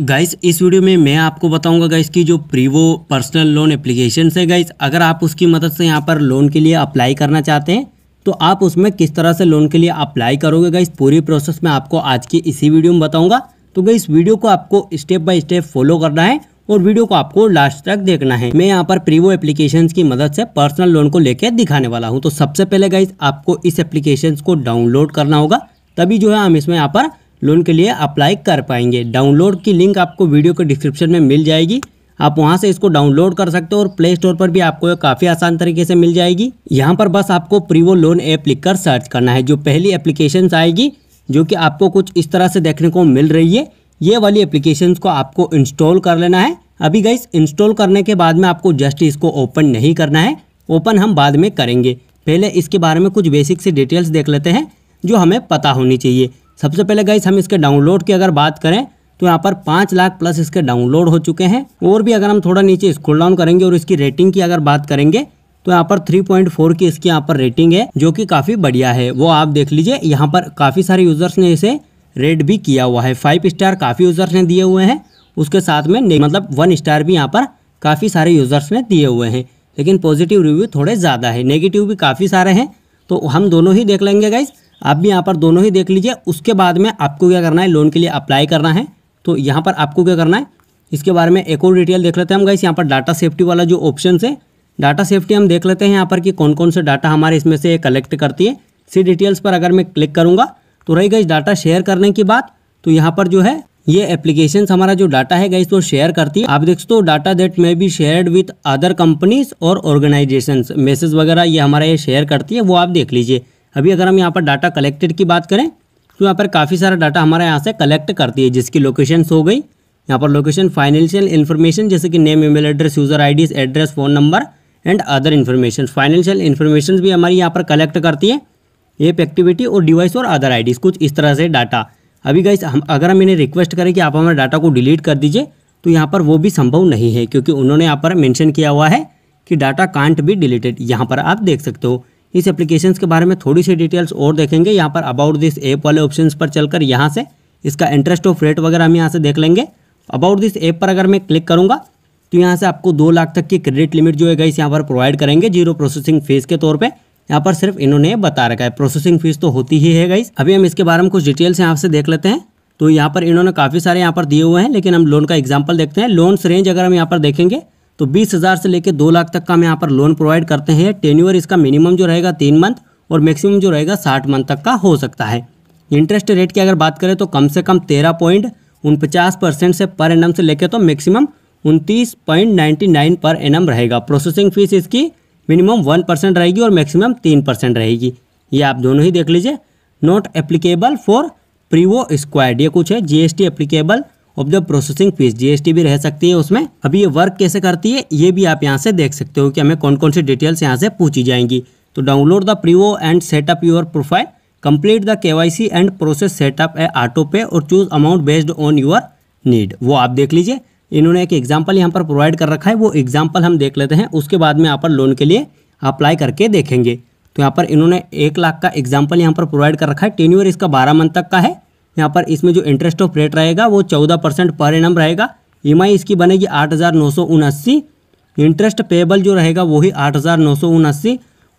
guys इस video में मैं आपको बताऊंगा गाइस की जो प्रीवो पर्सनल लोन एप्लीकेशन है गाइस अगर आप उसकी मदद से यहाँ पर लोन के लिए अप्लाई करना चाहते हैं तो आप उसमें किस तरह से लोन के लिए अप्लाई करोगे गाइस पूरी प्रोसेस मैं आपको आज की इसी वीडियो में बताऊंगा तो गाइस वीडियो को आपको स्टेप बाय स्टेप फॉलो करना है और वीडियो को आपको लास्ट तक देखना है मैं यहाँ पर प्रीवो एप्लीकेशन की मदद से पर्सनल लोन को लेकर दिखाने वाला हूँ तो सबसे पहले गाइस आपको इस एप्लीकेशन को डाउनलोड करना होगा तभी जो है हम इसमें यहाँ पर लोन के लिए अप्लाई कर पाएंगे डाउनलोड की लिंक आपको वीडियो के डिस्क्रिप्शन में मिल जाएगी आप वहां से इसको डाउनलोड कर सकते हो और प्ले स्टोर पर भी आपको काफ़ी आसान तरीके से मिल जाएगी यहाँ पर बस आपको प्रीवो लोन ऐप लिख कर सर्च करना है जो पहली एप्लीकेशन आएगी जो कि आपको कुछ इस तरह से देखने को मिल रही है ये वाली एप्लीकेशन को आपको इंस्टॉल कर लेना है अभी गई इंस्टॉल करने के बाद में आपको जस्ट इसको ओपन नहीं करना है ओपन हम बाद में करेंगे पहले इसके बारे में कुछ बेसिक से डिटेल्स देख लेते हैं जो हमें पता होनी चाहिए सबसे पहले गाइस हम इसके डाउनलोड की अगर बात करें तो यहाँ पर पाँच लाख प्लस इसके डाउनलोड हो चुके हैं और भी अगर हम थोड़ा नीचे स्क्रॉल डाउन करेंगे और इसकी रेटिंग की अगर बात करेंगे तो यहाँ पर 3.4 की इसकी यहाँ पर रेटिंग है जो कि काफ़ी बढ़िया है वो आप देख लीजिए यहाँ पर काफ़ी सारे यूज़र्स ने इसे रेट भी किया हुआ है फाइव स्टार काफ़ी यूज़र्स ने दिए हुए हैं उसके साथ में मतलब वन स्टार भी यहाँ पर काफ़ी सारे यूज़र्स ने दिए हुए हैं लेकिन पॉजिटिव रिव्यू थोड़े ज़्यादा है नेगेटिव भी काफ़ी सारे हैं तो हम दोनों ही देख लेंगे गाइज़ आप भी यहाँ पर दोनों ही देख लीजिए उसके बाद में आपको क्या करना है लोन के लिए अप्लाई करना है तो यहाँ पर आपको क्या करना है इसके बारे में एक और डिटेल देख लेते हैं हम गाइस यहाँ पर डाटा सेफ्टी वाला जो ऑप्शन है डाटा सेफ्टी हम देख लेते हैं यहाँ पर कि कौन कौन से डाटा हमारे इसमें से कलेक्ट करती है सी डिटेल्स पर अगर मैं क्लिक करूँगा तो रही गई डाटा शेयर करने की बात तो यहाँ पर जो है ये एप्लीकेशन हमारा जो डाटा है गाइस वो शेयर करती है आप देख सकते हो data that may be shared with other companies और ऑर्गेनाइजेशन मैसेज वगैरह ये हमारा ये शेयर करती है वो आप देख लीजिए अभी अगर हम यहाँ पर डाटा कलेक्टेड की बात करें तो यहाँ पर काफ़ी सारा डाटा हमारे यहाँ से कलेक्ट करती है जिसकी लोकेशन हो गई यहाँ पर लोकेशन फाइनेंशियल इन्फॉर्मेशन जैसे कि name email address user IDs address phone number and other information financial information भी हमारी यहाँ पर कलेक्ट करती है एप एक्टिविटी और डिवाइस और अदर आईडीज कुछ इस तरह से डाटा अभी गाइस हम अगर हम इन्हें रिक्वेस्ट करें कि आप हमारे डाटा को डिलीट कर दीजिए तो यहाँ पर वो भी संभव नहीं है क्योंकि उन्होंने यहाँ पर मेंशन किया हुआ है कि डाटा कांट भी डिलीटेड यहाँ पर आप देख सकते हो इस एप्लीकेशन के बारे में थोड़ी सी डिटेल्स और देखेंगे यहाँ पर अबाउट दिस ऐप वाले ऑप्शन पर चलकर यहाँ से इसका इंटरेस्ट ऑफ रेट वगैरह हम यहाँ से देख लेंगे अबाउट दिस ऐप पर अगर मैं क्लिक करूँगा तो यहाँ से आपको दो लाख तक की क्रेडिट लिमिट जो है गई यहाँ पर प्रोवाइड करेंगे जीरो प्रोसेसिंग फीस के तौर पर यहाँ पर सिर्फ इन्होंने बता रखा है प्रोसेसिंग फीस तो होती ही है गई अभी हम इसके बारे में कुछ डिटेल्स यहाँ से देख लेते हैं तो यहाँ पर इन्होंने काफ़ी सारे यहाँ पर दिए हुए हैं लेकिन हम लोन का एग्जाम्पल देखते हैं लोन्स रेंज अगर हम यहाँ पर देखेंगे तो बीस हज़ार से लेकर दो लाख तक का हम यहाँ पर लोन प्रोवाइड करते हैं टेन्यूअर इसका मिनिमम जो रहेगा तीन मंथ और मैक्सिमम जो रहेगा साठ मंथ तक का हो सकता है इंटरेस्ट रेट की अगर बात करें तो कम से कम तेरह पॉइंट उनपचास परसेंट से पर एन से लेकर तो मैक्सिमम उनतीस पॉइंट नाइन्टी नाइन पर एन रहेगा प्रोसेसिंग फीस इसकी मिनिमम वन परसेंट रहेगी और मैक्सिमम तीन परसेंट रहेगी ये आप दोनों ही देख लीजिए not applicable for Privo squad ये कुछ है GST applicable of the processing fee GST भी रह सकती है उसमें अभी ये वर्क कैसे करती है ये भी आप यहाँ से देख सकते हो कि हमें कौन कौन सी डिटेल्स यहाँ से पूछी जाएंगी तो download the Privo and setup your profile complete the K Y C and process setup a auto pay और choose amount based on your need वो आप देख लीजिए इन्होंने एक एग्जाम्पल यहाँ पर प्रोवाइड कर रखा है वो एग्जाम्पल हम देख लेते हैं उसके बाद में यहाँ पर लोन के लिए अप्लाई करके देखेंगे तो यहाँ पर इन्होंने एक लाख का एग्जाम्पल यहाँ पर प्रोवाइड कर रखा है टेन्यूर इसका बारह मंथ तक का है यहाँ पर इसमें जो इंटरेस्ट ऑफ रेट रहेगा वो चौदह परसेंट पर एन रहेगा ई e इसकी बनेगी आठ हज़ार नौ सौ इंटरेस्ट पेबल जो रहेगा वही आठ हज़ार नौ सौ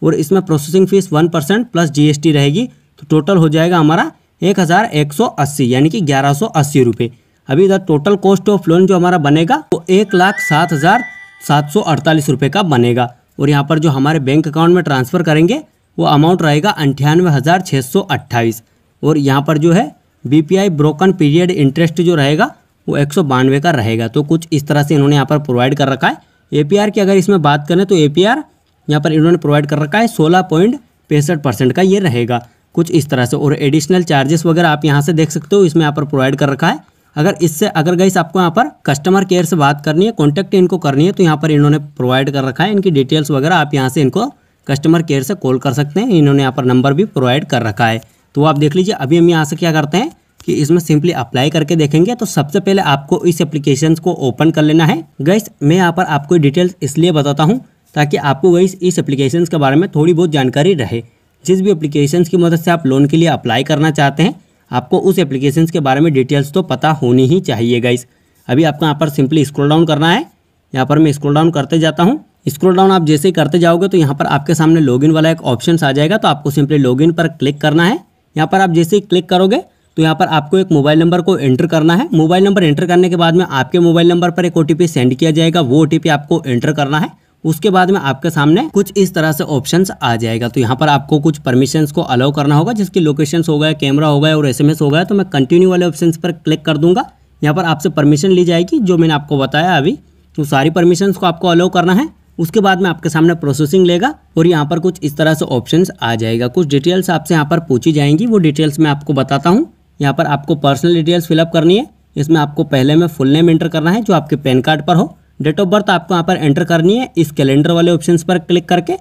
और इसमें processing fee one percent plus GST रहेगी तो टोटल हो जाएगा हमारा एक हज़ार एक सौ अस्सी यानी कि ग्यारह सौ अस्सी रुपये अभी इधर टोटल कॉस्ट ऑफ लोन जो हमारा बनेगा वो एक लाख सात हज़ार सात सौ अड़तालीस रुपये का बनेगा और यहाँ पर जो हमारे बैंक अकाउंट में ट्रांसफ़र करेंगे वो अमाउंट रहेगा अंठानवे हज़ार छः सौ अट्ठाईस और यहाँ पर जो है बीपीआई ब्रोकन पीरियड इंटरेस्ट जो रहेगा वो एक का रहेगा तो कुछ इस तरह से इन्होंने यहाँ पर प्रोवाइड कर रखा है एपीआर की अगर इसमें बात करें तो एपीआर यहाँ पर इन्होंने प्रोवाइड कर रखा है सोलह पॉइंट पैंसठ परसेंट का ये रहेगा कुछ इस तरह से और एडिशनल चार्जेस वगैरह आप यहाँ से देख सकते हो इसमें यहाँ पर प्रोवाइड कर रखा है अगर इससे अगर गई आपको यहाँ पर कस्टमर केयर से बात करनी है कॉन्टैक्ट इनको करनी है तो यहाँ पर इन्होंने प्रोवाइड कर रखा है इनकी डिटेल्स वगैरह आप यहाँ से इनको कस्टमर केयर से कॉल कर सकते हैं इन्होंने यहाँ पर नंबर भी प्रोवाइड कर रखा है तो आप देख लीजिए अभी हम यहाँ से क्या करते हैं कि इसमें सिंपली अप्लाई करके देखेंगे तो सबसे पहले आपको इस एप्लीकेशन को ओपन कर लेना है गैस मैं यहाँ पर आपको डिटेल्स इसलिए बताता हूँ ताकि आपको गैस इस एप्लीकेशन के बारे में थोड़ी बहुत जानकारी रहे जिस भी एप्लीकेशन की मदद से आप लोन के लिए अप्लाई करना चाहते हैं आपको उस एप्लीकेशन के बारे में डिटेल्स तो पता होनी ही चाहिए गाइस अभी आपको यहाँ पर सिंपली स्क्रोल डाउन करना है यहाँ पर मैं स्क्रोल डाउन करते जाता हूँ स्क्रोल डाउन आप जैसे ही करते जाओगे तो यहाँ पर आपके सामने लॉगिन वाला एक ऑप्शन आ जाएगा तो आपको सिंपली लॉगिन पर क्लिक करना है यहाँ पर आप जैसे ही क्लिक करोगे तो यहाँ पर आपको एक मोबाइल नंबर को एंटर करना है मोबाइल नंबर एंटर करने के बाद में आपके मोबाइल नंबर पर एक ओ सेंड किया जाएगा वो ओ आपको एंटर करना है उसके बाद में आपके सामने कुछ इस तरह से ऑप्शंस आ जाएगा तो यहाँ पर आपको कुछ परमिशंस को अलाउ करना होगा जिसकी लोकेशंस हो गया कैमरा हो गया और एसएमएस हो गया तो मैं कंटिन्यू वाले ऑप्शंस पर क्लिक कर दूंगा यहाँ पर आपसे परमिशन ली जाएगी जो मैंने आपको बताया अभी तो सारी परमिशंस को आपको अलाउ करना है उसके बाद में आपके सामने प्रोसेसिंग लेगा और यहाँ पर कुछ इस तरह से ऑप्शन आ जाएगा कुछ डिटेल्स आपसे यहाँ पर पूछी जाएंगी वो डिटेल्स मैं आपको बताता हूँ यहाँ पर आपको पर्सनल डिटेल्स फिलअप करनी है इसमें आपको पहले में फुल नेम एंटर करना है जो आपके पैन कार्ड पर हो डेट ऑफ बर्थ आपको यहाँ पर एंटर करनी है इस कैलेंडर वाले ऑप्शन पर क्लिक करके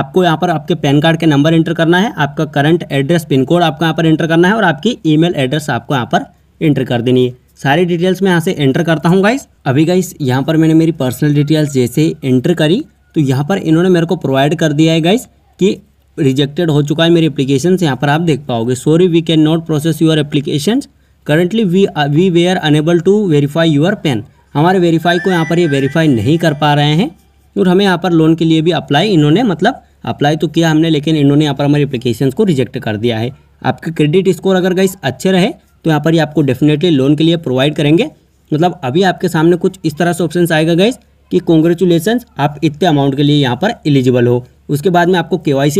आपको यहाँ पर आपके पैन कार्ड के नंबर एंटर करना है आपका करंट एड्रेस पिन कोड आपको यहाँ पर एंटर करना है और आपकी ईमेल एड्रेस आपको यहाँ पर एंटर कर देनी है सारी डिटेल्स मैं यहाँ से एंटर करता हूँ गाइस अभी गाइस यहाँ पर मैंने मेरी पर्सनल डिटेल्स जैसे एंटर करी तो यहाँ पर इन्होंने मेरे को प्रोवाइड कर दिया है गाइस कि रिजेक्टेड हो चुका है मेरी एप्लीकेशन यहाँ पर आप देख पाओगे sorry we can not process your application currently we we we are unable to verify your PAN हमारे वेरीफाई को यहाँ पर ये यह वेरीफाई नहीं कर पा रहे हैं और हमें यहाँ पर लोन के लिए भी अप्लाई इन्होंने मतलब अप्लाई तो किया हमने लेकिन इन्होंने यहाँ पर हमारी एप्लीकेशन को रिजेक्ट कर दिया है आपके क्रेडिट स्कोर अगर गाइस अच्छे रहे तो यहाँ पर ही आपको डेफिनेटली लोन के लिए प्रोवाइड करेंगे मतलब अभी आपके सामने कुछ इस तरह से ऑप्शन आएगा गाइज कि कॉन्ग्रेचुलेसन आप इतने अमाउंट के लिए यहाँ पर एलिजिबल हो उसके बाद में आपको के वाई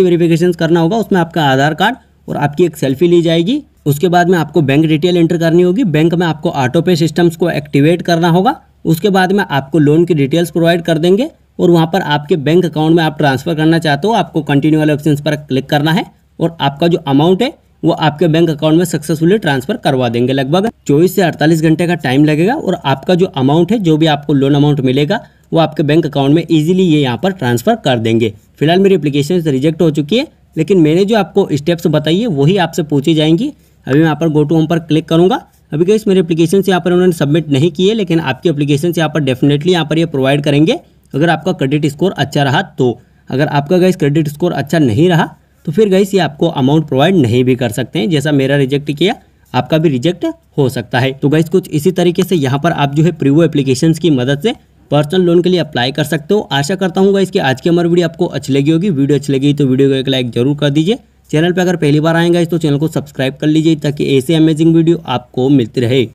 करना होगा उसमें आपका आधार कार्ड और आपकी एक सेल्फी ली जाएगी उसके बाद में आपको बैंक डिटेल एंटर करनी होगी बैंक में आपको ऑटो पे सिस्टम्स को एक्टिवेट करना होगा उसके बाद में आपको लोन की डिटेल्स प्रोवाइड कर देंगे और वहाँ पर आपके बैंक अकाउंट में आप ट्रांसफ़र करना चाहते हो आपको कंटिन्यू वाले ऑप्शन पर क्लिक करना है और आपका जो अमाउंट है वो आपके बैंक अकाउंट में सक्सेसफुली ट्रांसफर करवा देंगे लगभग चौबीस से अड़तालीस घंटे का टाइम लगेगा और आपका जो अमाउंट है जो भी आपको लोन अमाउंट मिलेगा वो आपके बैंक अकाउंट में ईजिली ये यहाँ पर ट्रांसफर कर देंगे फिलहाल मेरी एप्लीकेशन रिजेक्ट हो चुकी है लेकिन मैंने जो आपको स्टेप्स बताई है वही आपसे पूछी जाएंगी अभी मैं यहाँ पर गो टू होम पर क्लिक करूँगा अभी कहीं मेरे एप्लीकेशन से यहाँ पर उन्होंने सबमिट नहीं किए लेकिन आपकी एप्लीकेशन से यहाँ पर डेफिनेटली यहाँ पर ये प्रोवाइड करेंगे अगर आपका क्रेडिट स्कोर अच्छा रहा तो अगर आपका गैस क्रेडिट स्कोर अच्छा नहीं रहा तो फिर गई ये आपको अमाउंट प्रोवाइड नहीं भी कर सकते हैं जैसा मेरा रिजेक्ट किया आपका भी रिजेक्ट हो सकता है तो गई कुछ इसी तरीके से यहाँ पर आप जो है प्रीवो एप्लीकेशन की मदद से पर्सनल लोन के लिए अप्लाई कर सकते हो आशा करता हूँ इसके आज की हमारी वीडियो आपको अच्छी लगी होगी वीडियो अच्छी लगी तो वीडियो को एक लाइक जरूर कर दीजिए चैनल पर अगर पहली बार आएंगे तो चैनल को सब्सक्राइब कर लीजिए ताकि ऐसे अमेजिंग वीडियो आपको मिलती रहे